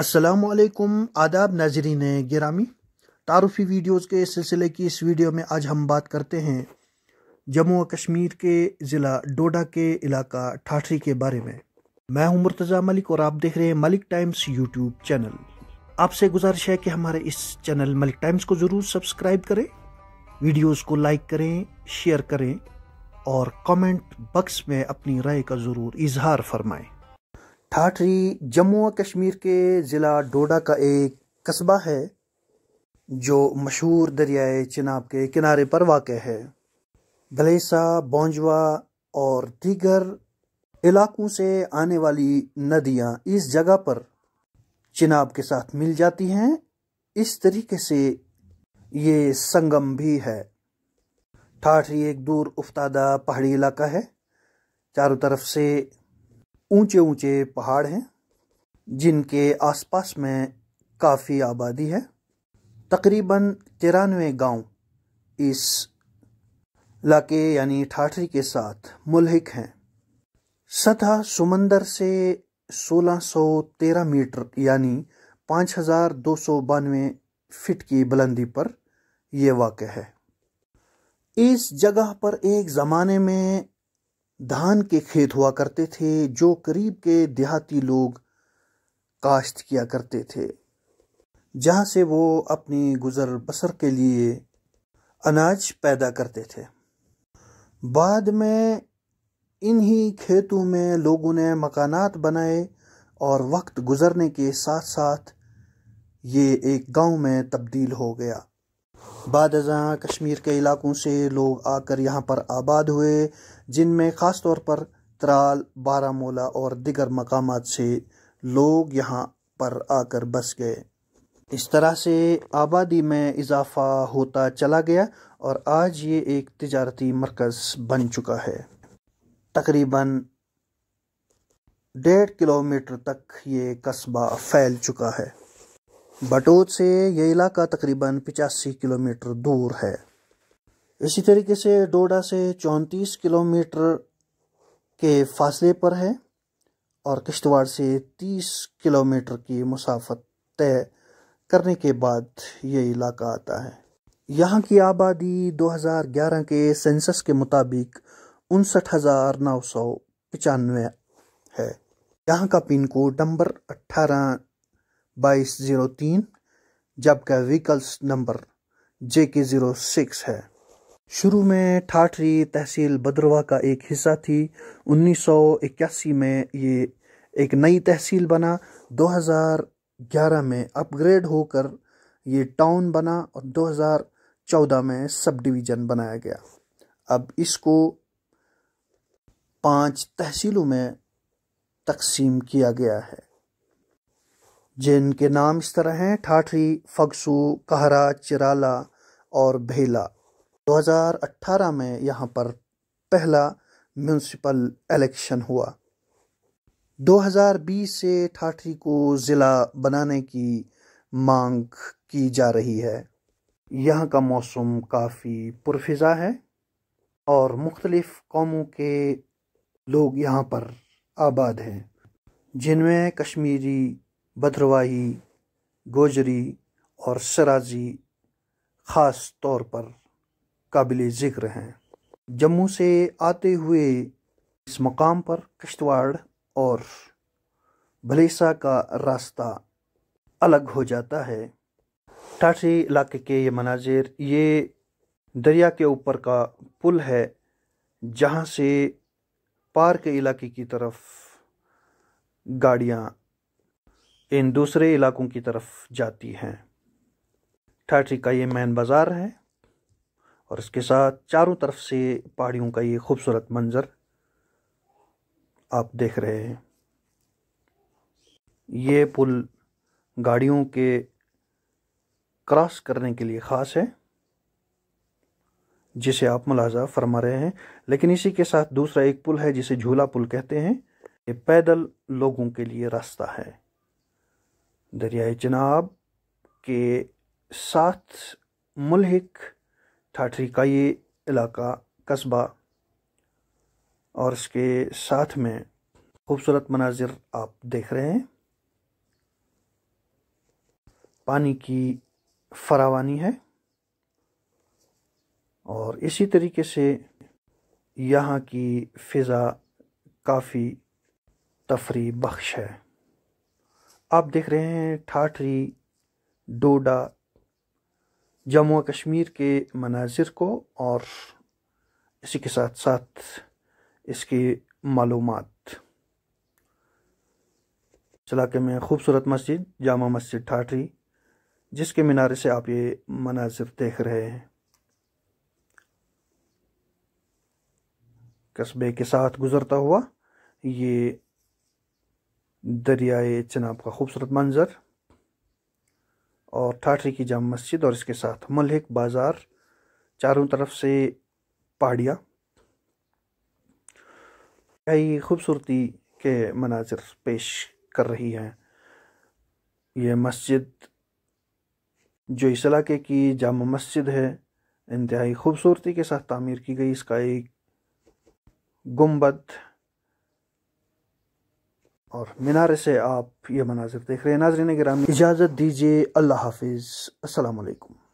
असलकुम आदाब नाजरीन गिरामी तारफ़ी वीडियोज़ के सिलसिले की इस वीडियो में आज हम बात करते हैं जम्मू और कश्मीर के ज़िला डोडा के इलाका ठाठरी के बारे में मैं हूं मुर्तज़ा मलिक और आप देख रहे हैं मलिक टाइम्स यूट्यूब चैनल आपसे गुजारिश है कि हमारे इस चैनल मलिक टाइम्स को ज़रूर सब्सक्राइब करें वीडियोज़ को लाइक करें शेयर करें और कमेंट बक्स में अपनी राय का ज़रूर इजहार फरमाएं ठाठरी जम्मू और कश्मीर के ज़िला डोडा का एक कस्बा है जो मशहूर दरियाए चिनाब के किनारे पर वाक़ है भलेसा बोंजवा और दीगर इलाकों से आने वाली नदियाँ इस जगह पर चिनाब के साथ मिल जाती हैं इस तरीके से ये संगम भी है ठाठरी एक दूर उफ्तादा पहाड़ी इलाका है चारों तरफ से ऊंचे ऊंचे पहाड़ हैं जिनके आसपास में काफ़ी आबादी है तकरीबन तिरानवे गांव इस इलाके यानी ठाठरी के साथ मुलहिक हैं सतह समंदर से 1613 मीटर यानी पाँच फीट की बुलंदी पर यह वाक़ है इस जगह पर एक ज़माने में धान के खेत हुआ करते थे जो करीब के देहाती लोग काश्त किया करते थे जहाँ से वो अपनी गुज़र बसर के लिए अनाज पैदा करते थे बाद में इन्हीं खेतों में लोगों ने मकानात बनाए और वक्त गुज़रने के साथ साथ ये एक गांव में तब्दील हो गया बाद जहाँ कश्मीर के इलाकों से लोग आकर यहाँ पर आबाद हुए जिनमें ख़ास तौर पर त्राल बारामूला और दिगर मकाम से लोग यहाँ पर आकर बस गए इस तरह से आबादी में इजाफा होता चला गया और आज ये एक तजारती मरकज़ बन चुका है तकरीबन डेढ़ किलोमीटर तक ये कस्बा फैल चुका है बटोत से ये इलाका तकरीबन पिचासी किलोमीटर दूर है इसी तरीके से डोडा से चौंतीस किलोमीटर के फासले पर है और किश्तवाड़ से तीस किलोमीटर की मुसाफत तय करने के बाद ये इलाका आता है यहाँ की आबादी 2011 के सेंसस के मुताबिक उनसठ हज़ार नौ सौ पचानवे है यहाँ का पिन कोड नंबर अट्ठारह बाईस ज़ीरो तीन जबकि व्हीकल्स नंबर जे के ज़ीरो सिक्स है शुरू में ठाठरी तहसील बद्रवा का एक हिस्सा थी 1981 में ये एक नई तहसील बना 2011 में अपग्रेड होकर ये टाउन बना और 2014 में सब डिवीज़न बनाया गया अब इसको पांच तहसीलों में तकसीम किया गया है जिनके नाम इस तरह हैं ठाठरी फगसू कहरा चिराला और भेला 2018 में यहाँ पर पहला म्यूनसिपल इलेक्शन हुआ 2020 से ठाठरी को ज़िला बनाने की मांग की जा रही है यहाँ का मौसम काफ़ी पुरफिज़ा है और मुख्तलिफ़ कौमों के लोग यहाँ पर आबाद हैं जिनमें कश्मीरी भद्रवाही गोजरी और सराजी ख़ास तौर पर काबिल ज़िक्र हैं जम्मू से आते हुए इस मकाम पर किश्तवाड़ और भलेसा का रास्ता अलग हो जाता है टाटी इलाके के ये मनाजिर ये दरिया के ऊपर का पुल है जहाँ से पार के इलाके की तरफ गाड़ियाँ इन दूसरे इलाकों की तरफ जाती हैं ठाठरी का ये मैन बाज़ार है और इसके साथ चारों तरफ से पहाड़ियों का ये खूबसूरत मंज़र आप देख रहे हैं ये पुल गाड़ियों के क्रॉस करने के लिए ख़ास है जिसे आप मुलाजा फरमा रहे हैं लेकिन इसी के साथ दूसरा एक पुल है जिसे झूला पुल कहते हैं ये पैदल लोगों के लिए रास्ता है दरियाए जनाब के साथ मुलहिक ठाठरी का ये इलाका कस्बा और इसके साथ में खूबसूरत मनाजिर आप देख रहे हैं पानी की फरावानी है और इसी तरीके से यहाँ की फ़िज़ा काफ़ी तफरी बख्श है आप देख रहे हैं ठाठरी डोडा जम्मू कश्मीर के मनाजिर को और इसी के साथ साथ इसकी मालूम इस इलाके में खूबसूरत मस्जिद जामा मस्जिद ठाठरी जिसके मीनारे से आप ये मनाजिर देख रहे हैं कस्बे के साथ गुज़रता हुआ ये दरियाए चनाब का खूबसूरत मंज़र और ठाठरी की जाम मस्जिद और इसके साथ मलहिक बाज़ार चारों तरफ से पहाड़ियाँ कई खूबसूरती के मनाजर पेश कर रही हैं ये मस्जिद जो इस इलाके की जाम मस्जिद है इंतहाई खूबसूरती के साथ तामीर की गई इसका एक गुम्बद और मीनार से आप ये मनाजिर देख रहे हैं नाजरन कराम इजाज़त दीजिए अल्लाह हाफिज़ असलकम